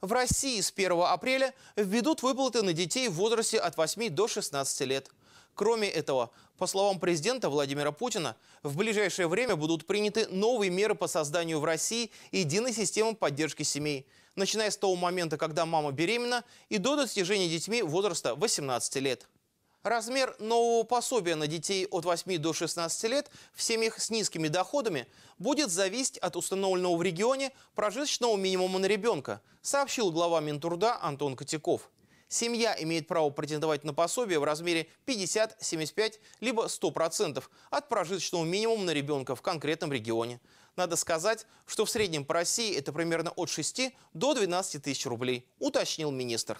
в России с 1 апреля введут выплаты на детей в возрасте от 8 до 16 лет. Кроме этого, по словам президента Владимира Путина, в ближайшее время будут приняты новые меры по созданию в России единой системы поддержки семей, начиная с того момента, когда мама беременна, и до достижения детьми возраста 18 лет. Размер нового пособия на детей от 8 до 16 лет в семьях с низкими доходами будет зависеть от установленного в регионе прожиточного минимума на ребенка, сообщил глава Минтруда Антон Котяков. Семья имеет право претендовать на пособие в размере 50, 75, либо 100% от прожиточного минимума на ребенка в конкретном регионе. Надо сказать, что в среднем по России это примерно от 6 до 12 тысяч рублей, уточнил министр.